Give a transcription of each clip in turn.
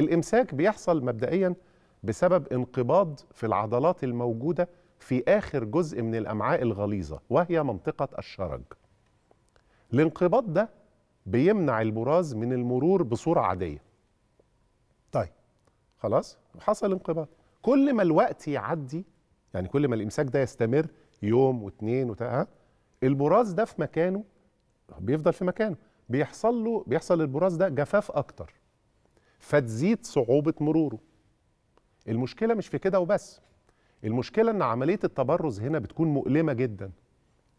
الامساك بيحصل مبدئيا بسبب انقباض في العضلات الموجوده في اخر جزء من الامعاء الغليظه وهي منطقه الشرج الانقباض ده بيمنع البراز من المرور بصوره عاديه طيب خلاص حصل انقباض كل ما الوقت يعدي يعني كل ما الامساك ده يستمر يوم واثنين وتلاتة البراز ده في مكانه بيفضل في مكانه بيحصل له بيحصل للبراز ده جفاف اكتر فتزيد صعوبة مروره المشكلة مش في كده وبس المشكلة ان عملية التبرز هنا بتكون مؤلمة جدا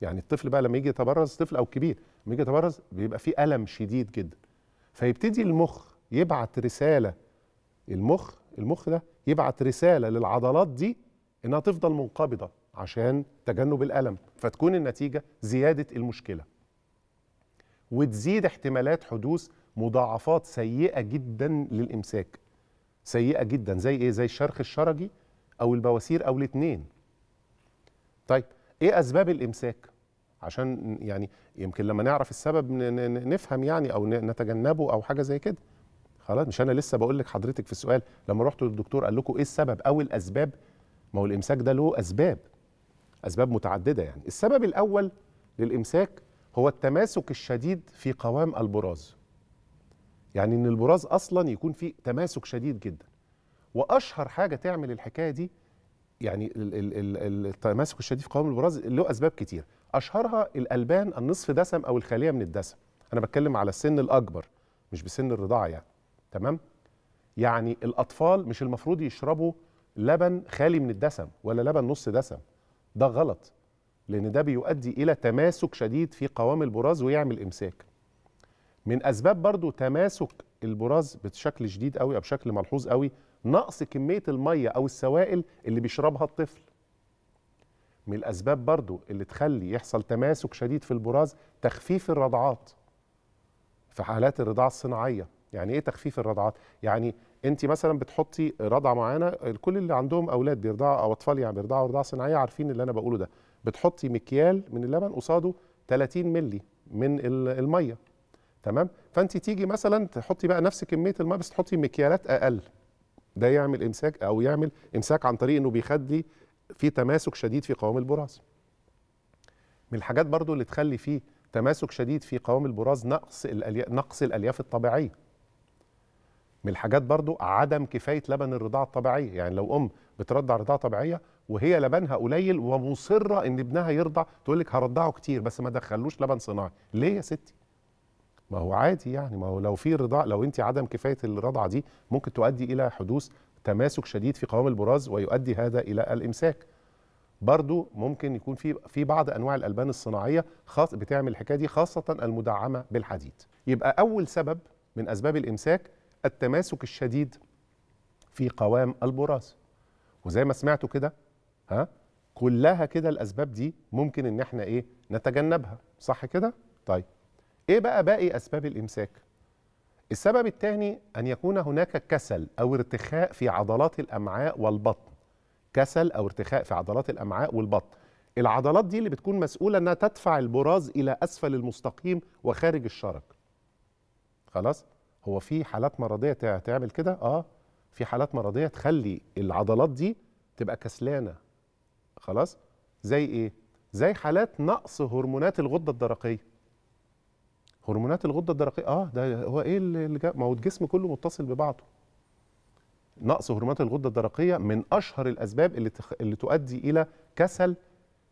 يعني الطفل بقى لما يجي يتبرز طفل او كبير لما يجي يتبرز بيبقى فيه ألم شديد جدا فيبتدي المخ يبعت رسالة المخ المخ ده يبعت رسالة للعضلات دي انها تفضل منقبضة عشان تجنب الألم فتكون النتيجة زيادة المشكلة وتزيد احتمالات حدوث مضاعفات سيئه جدا للامساك سيئه جدا زي ايه زي الشرخ الشرجي او البواسير او الاثنين طيب ايه اسباب الامساك عشان يعني يمكن لما نعرف السبب نفهم يعني او نتجنبه او حاجه زي كده خلاص مش انا لسه بقول لك حضرتك في السؤال لما رحتوا للدكتور قال لكم ايه السبب او الاسباب ما هو الامساك ده له اسباب اسباب متعدده يعني السبب الاول للامساك هو التماسك الشديد في قوام البراز يعني ان البراز اصلا يكون في تماسك شديد جدا واشهر حاجه تعمل الحكايه دي يعني التماسك الشديد في قوام البراز له اسباب كتير اشهرها الالبان النصف دسم او الخاليه من الدسم انا بتكلم على السن الاكبر مش بسن الرضاعه يعني تمام يعني الاطفال مش المفروض يشربوا لبن خالي من الدسم ولا لبن نص دسم ده غلط لان ده بيؤدي الى تماسك شديد في قوام البراز ويعمل امساك من اسباب برضو تماسك البراز بشكل شديد قوي او بشكل ملحوظ قوي نقص كميه الميه او السوائل اللي بيشربها الطفل من الاسباب برضو اللي تخلي يحصل تماسك شديد في البراز تخفيف الرضعات في حالات الرضاعه الصناعيه يعني ايه تخفيف الرضعات يعني انت مثلا بتحطي رضعه معينه كل اللي عندهم اولاد بيرضعوا او اطفال يعني بيرضعوا رضاعه صناعيه عارفين اللي انا بقوله ده بتحطي مكيال من اللبن قصاده 30 ملي من الميه تمام فانت تيجي مثلا تحطي بقى نفس كميه الماء بس تحطي مكيالات اقل ده يعمل امساك او يعمل امساك عن طريق انه بيخلي في تماسك شديد في قوام البراز من الحاجات برضو اللي تخلي فيه تماسك شديد في قوام البراز نقص الالياف نقص الالياف الطبيعيه من الحاجات برضو عدم كفايه لبن الرضاعه الطبيعيه يعني لو ام بترضع رضاعه طبيعيه وهي لبنها قليل ومصره ان ابنها يرضع تقول لك هرضعه كتير بس ما دخلوش لبن صناعي ليه يا ستي ما هو عادي يعني ما هو لو في رضاع لو انت عدم كفايه الرضعه دي ممكن تؤدي الى حدوث تماسك شديد في قوام البراز ويؤدي هذا الى الامساك برضو ممكن يكون في في بعض انواع الالبان الصناعيه خاص بتعمل الحكايه دي خاصه المدعمه بالحديد يبقى اول سبب من اسباب الامساك التماسك الشديد في قوام البراز وزي ما سمعتوا كده ها كلها كده الاسباب دي ممكن ان احنا ايه نتجنبها صح كده طيب ايه بقى باقي اسباب الامساك السبب الثاني ان يكون هناك كسل او ارتخاء في عضلات الامعاء والبطن كسل او ارتخاء في عضلات الامعاء والبطن العضلات دي اللي بتكون مسؤوله انها تدفع البراز الى اسفل المستقيم وخارج الشرج خلاص هو في حالات مرضيه تعمل كده اه في حالات مرضيه تخلي العضلات دي تبقى كسلانه خلاص زي ايه زي حالات نقص هرمونات الغده الدرقيه هرمونات الغده الدرقيه اه ده هو ايه اللي جا ما هو الجسم كله متصل ببعضه نقص هرمونات الغده الدرقيه من اشهر الاسباب اللي تخ... اللي تؤدي الى كسل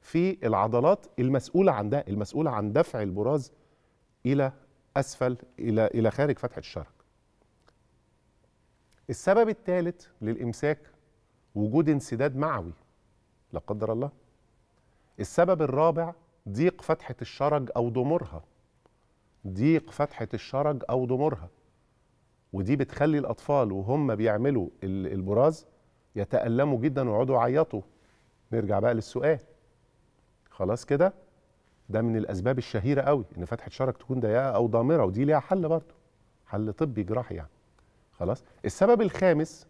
في العضلات المسؤوله عن ده المسؤوله عن دفع البراز الى اسفل الى الى خارج فتحه الشرج السبب الثالث للامساك وجود انسداد معوي لا قدر الله السبب الرابع ضيق فتحه الشرج او ضمورها ضيق فتحة الشرج أو ضمورها ودي بتخلي الأطفال وهم بيعملوا البراز يتألموا جدا ويقعدوا يعيطوا نرجع بقى للسؤال خلاص كده ده من الأسباب الشهيرة قوي إن فتحة شرج تكون ضيقة أو ضامرة ودي ليها حل برضه حل طبي جراحي يعني خلاص السبب الخامس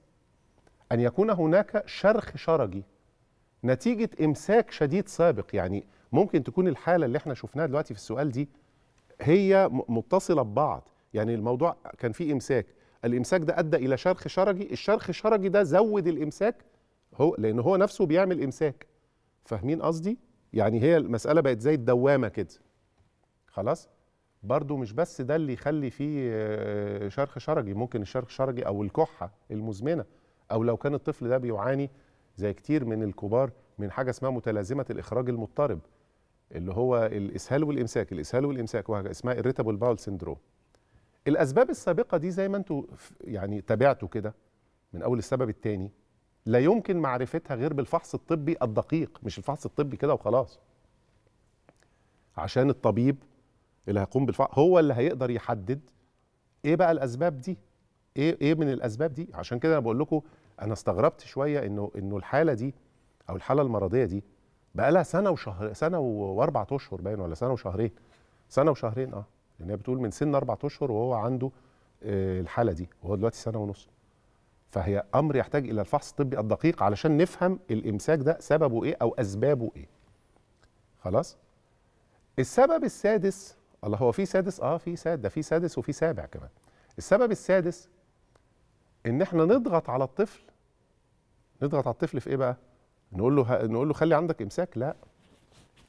أن يكون هناك شرخ شرجي نتيجة إمساك شديد سابق يعني ممكن تكون الحالة اللي احنا شفناها دلوقتي في السؤال دي هي متصله ببعض يعني الموضوع كان فيه امساك الامساك ده ادى الى شرخ شرجي الشرخ الشرجي ده زود الامساك هو لان هو نفسه بيعمل امساك فاهمين قصدي يعني هي المساله بقت زي الدوامه كده خلاص برضو مش بس ده اللي يخلي فيه آه، شرخ شرجي ممكن الشرخ الشرجي او الكحه المزمنه او لو كان الطفل ده بيعاني زي كتير من الكبار من حاجه اسمها متلازمه الاخراج المضطرب اللي هو الاسهال والامساك الاسهال والامساك وهكذا اسمها الريتابل باول سندروم الاسباب السابقه دي زي ما انتم يعني تابعتوا كده من اول السبب الثاني لا يمكن معرفتها غير بالفحص الطبي الدقيق مش الفحص الطبي كده وخلاص عشان الطبيب اللي هيقوم بالفحص هو اللي هيقدر يحدد ايه بقى الاسباب دي ايه ايه من الاسباب دي عشان كده انا بقول لكم انا استغربت شويه انه انه الحاله دي او الحاله المرضيه دي بقى لها سنه وشهر سنه واربع اشهر باين ولا سنه وشهرين سنه وشهرين اه لان هي بتقول من سن اربع اشهر وهو عنده آه، الحاله دي وهو دلوقتي سنه ونص فهي امر يحتاج الى الفحص الطبي الدقيق علشان نفهم الامساك ده سببه ايه او اسبابه ايه خلاص السبب السادس الله هو في سادس اه في سادس ده في سادس وفي سابع كمان السبب السادس ان احنا نضغط على الطفل نضغط على الطفل في ايه بقى نقول له نقول له خلي عندك امساك لا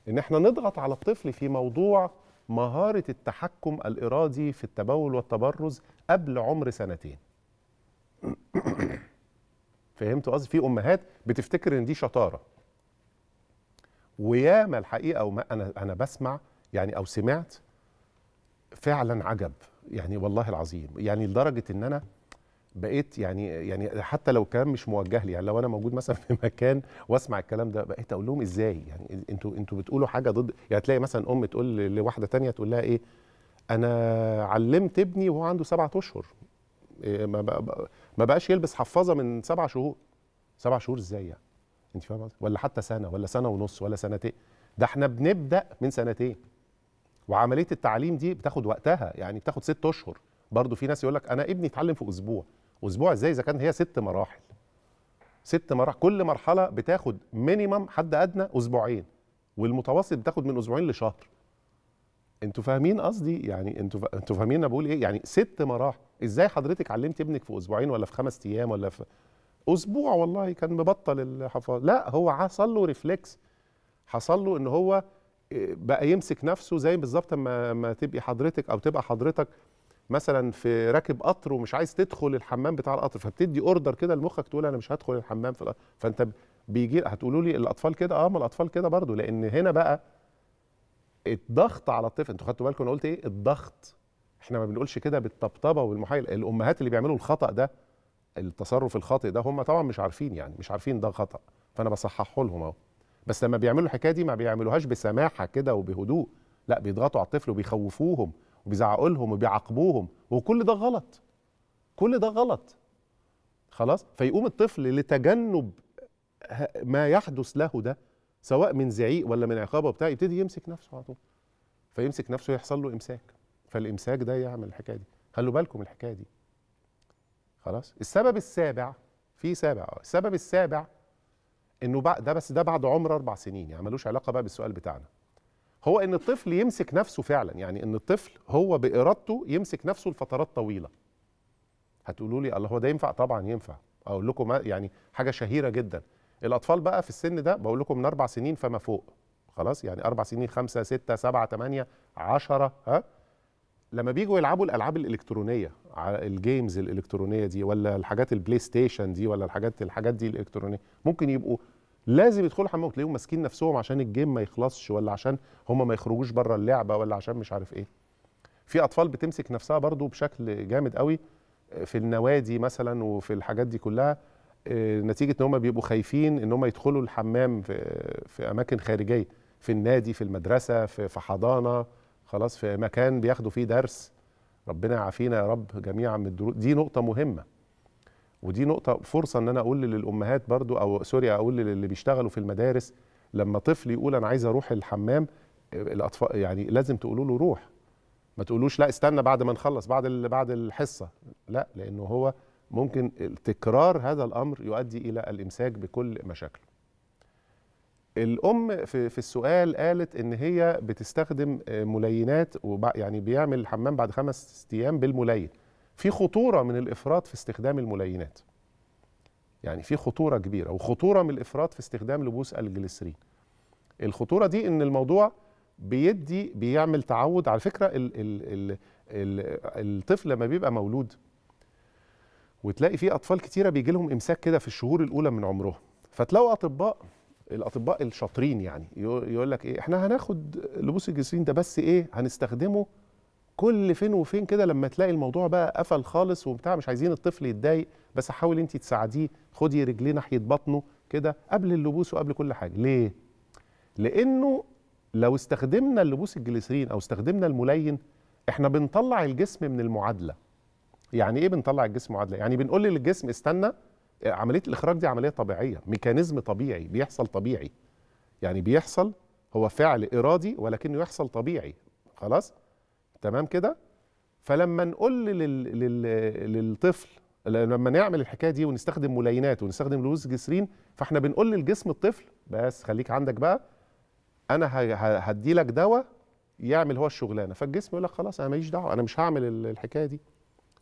ان احنا نضغط على الطفل في موضوع مهاره التحكم الارادي في التبول والتبرز قبل عمر سنتين فهمت قصدي في امهات بتفتكر ان دي شطاره وياما الحقيقه وما انا انا بسمع يعني او سمعت فعلا عجب يعني والله العظيم يعني لدرجه ان انا بقيت يعني يعني حتى لو الكلام مش موجه لي يعني لو انا موجود مثلا في مكان واسمع الكلام ده بقيت اقول لهم ازاي يعني انتوا انتوا بتقولوا حاجه ضد يعني تلاقي مثلا ام تقول لواحده تانية تقول لها ايه انا علمت ابني وهو عنده سبعة اشهر إيه ما بقى ما بقاش يلبس حفاظه من سبع شهور سبع شهور ازاي يعني انت فاهمه ولا حتى سنه ولا سنه ونص ولا سنتين ده احنا بنبدا من سنتين وعمليه التعليم دي بتاخد وقتها يعني بتاخد ست اشهر برضه في ناس يقول لك انا ابني اتعلم في اسبوع واسبوع ازاي اذا كان هي ست مراحل ست مراحل كل مرحله بتاخد مينيمم حد ادنى اسبوعين والمتوسط بتاخد من اسبوعين لشهر انتوا فاهمين قصدي يعني انتوا انتوا فاهمين انا بقول ايه يعني ست مراحل ازاي حضرتك علمت ابنك في اسبوعين ولا في خمس ايام ولا في اسبوع والله كان مبطل الحفاظ لا هو حصل له ريفلكس حصل له ان هو آه، بقى يمسك نفسه زي بالظبط ما ما تبقي حضرتك او تبقى حضرتك مثلا في راكب قطر ومش عايز تدخل الحمام بتاع القطر فبتدي اوردر كده لمخك تقول انا مش هدخل الحمام في القطر فانت بيجي هتقولوا لي الاطفال كده اه ما الاطفال كده برضو لان هنا بقى الضغط على الطفل انتوا خدتوا بالكم انا قلت ايه الضغط احنا ما بنقولش كده بالطبطبه وبالمحايل الامهات اللي بيعملوا الخطا ده التصرف الخاطئ ده هم طبعا مش عارفين يعني مش عارفين ده خطا فانا بصححه لهم اهو بس لما بيعملوا الحكايه دي ما بيعملوهاش بسماحه كده وبهدوء لا بيضغطوا على الطفل وبيخوفوهم وبيزعقوا لهم وبيعاقبوهم وكل ده غلط كل ده غلط خلاص فيقوم الطفل لتجنب ما يحدث له ده سواء من زعيق ولا من عقاب وبتاع يبتدي يمسك نفسه على طول فيمسك نفسه يحصل له امساك فالامساك ده يعمل الحكايه دي خلوا بالكم الحكايه دي خلاص السبب السابع في سابع آه، السبب السابع انه ده بس ده بعد عمر اربع سنين يعني ملوش علاقه بقى بالسؤال بتاعنا هو ان الطفل يمسك نفسه فعلا يعني ان الطفل هو بارادته يمسك نفسه لفترات طويله هتقولوا لي الله هو ده ينفع طبعا ينفع اقول لكم يعني حاجه شهيره جدا الاطفال بقى في السن ده بقول لكم من اربع سنين فما فوق خلاص يعني اربع سنين خمسه سته سبعه ثمانيه عشره ها لما بيجوا يلعبوا الالعاب الالكترونيه الجيمز الالكترونيه دي ولا الحاجات البلاي ستيشن دي ولا الحاجات الحاجات دي الالكترونيه ممكن يبقوا لازم يدخلوا الحمام وتلاقيهم ماسكين نفسهم عشان الجيم ما يخلصش ولا عشان هم ما يخرجوش بره اللعبه ولا عشان مش عارف ايه في اطفال بتمسك نفسها برضو بشكل جامد قوي آه، في النوادي مثلا وفي الحاجات دي كلها آه، نتيجه ان هم بيبقوا خايفين ان هم يدخلوا الحمام في, في اماكن خارجيه في النادي في المدرسه في, في حضانه خلاص في مكان بياخدوا فيه درس ربنا يعافينا يا رب جميعا من الدروس دي نقطه مهمه ودي نقطه فرصه ان انا اقول للامهات برضو او سوري اقول للي بيشتغلوا في المدارس لما طفل يقول انا عايز اروح الحمام الاطفال يعني لازم تقولوا له روح ما تقولوش لا استنى بعد ما نخلص بعد بعد الحصه لا لانه هو ممكن تكرار هذا الامر يؤدي الى الامساك بكل مشاكله الام في في السؤال قالت ان هي بتستخدم ملينات وبع يعني بيعمل الحمام بعد خمس ايام بالملين في خطوره من الافراط في استخدام الملينات يعني في خطوره كبيره وخطوره من الافراط في استخدام لبوس الجليسرين الخطوره دي ان الموضوع بيدي بيعمل تعود على فكره الـ الـ الـ الـ الطفل لما بيبقى مولود وتلاقي في اطفال كتيره بيجي لهم امساك كده في الشهور الاولى من عمرهم فتلاقوا اطباء الاطباء الشاطرين يعني يقول لك ايه احنا هناخد لبوس الجليسرين ده بس ايه هنستخدمه كل فين وفين كده لما تلاقي الموضوع بقى قفل خالص وبتاع مش عايزين الطفل يتضايق بس حاولي انت تساعديه خدي رجليه ناحيه بطنه كده قبل اللبوس وقبل كل حاجه ليه لانه لو استخدمنا اللبوس الجليسرين او استخدمنا الملين احنا بنطلع الجسم من المعادله يعني ايه بنطلع الجسم معادله يعني بنقول للجسم استنى عمليه الاخراج دي عمليه طبيعيه ميكانيزم طبيعي بيحصل طبيعي يعني بيحصل هو فعل ارادي ولكنه يحصل طبيعي خلاص تمام كده فلما نقول لل... لل... للطفل لما نعمل الحكايه دي ونستخدم ملاينات ونستخدم لوز جسرين فاحنا بنقول للجسم الطفل بس خليك عندك بقى انا هدي لك دواء يعمل هو الشغلانه فالجسم يقول لك خلاص انا ماليش دعوه انا مش هعمل الحكايه دي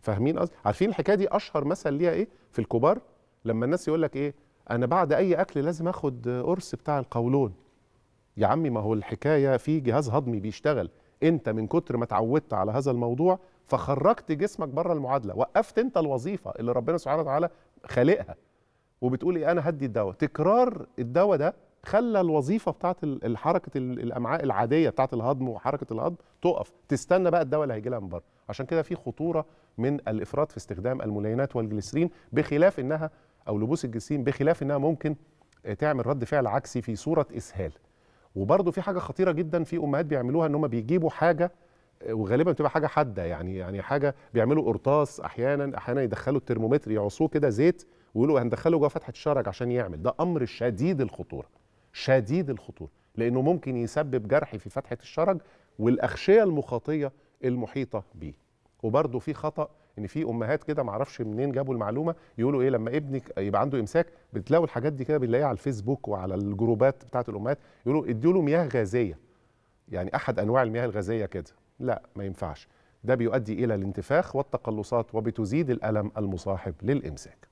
فاهمين قصدي عارفين الحكايه دي اشهر مثل ليها ايه في الكبار لما الناس يقول لك ايه انا بعد اي اكل لازم اخد قرص بتاع القولون يا عمي ما هو الحكايه في جهاز هضمي بيشتغل انت من كتر ما اتعودت على هذا الموضوع فخرجت جسمك بره المعادله وقفت انت الوظيفه اللي ربنا سبحانه وتعالى خالقها وبتقول ايه انا هدي الدواء تكرار الدواء ده خلى الوظيفه بتاعه حركه الامعاء العاديه بتاعه الهضم وحركه الهضم تقف تستنى بقى الدواء اللي هيجي لها من بره عشان كده في خطوره من الافراط في استخدام الملينات والجليسرين بخلاف انها او لبوس الجليسرين بخلاف انها ممكن آه، تعمل رد فعل عكسي في صوره اسهال وبرده في حاجه خطيره جدا في امهات بيعملوها ان هم بيجيبوا حاجه آه، وغالبا بتبقى حاجه حاده يعني يعني حاجه بيعملوا قرطاس احيانا احيانا يدخلوا الترمومتر يعصوه كده زيت ويقولوا هندخله جوه فتحه الشرج عشان يعمل ده امر شديد الخطوره شديد الخطوره لانه ممكن يسبب جرح في فتحه الشرج والاغشيه المخاطيه المحيطه به وبرده في خطا ان في امهات كده معرفش منين جابوا المعلومه يقولوا ايه لما ابنك يبقى عنده امساك بتلاقوا الحاجات دي كده بنلاقيها على الفيسبوك وعلى الجروبات بتاعه الامهات يقولوا ادوا له مياه غازيه يعني احد انواع المياه الغازيه كده لا ما ينفعش ده بيؤدي الى الانتفاخ والتقلصات وبتزيد الالم المصاحب للامساك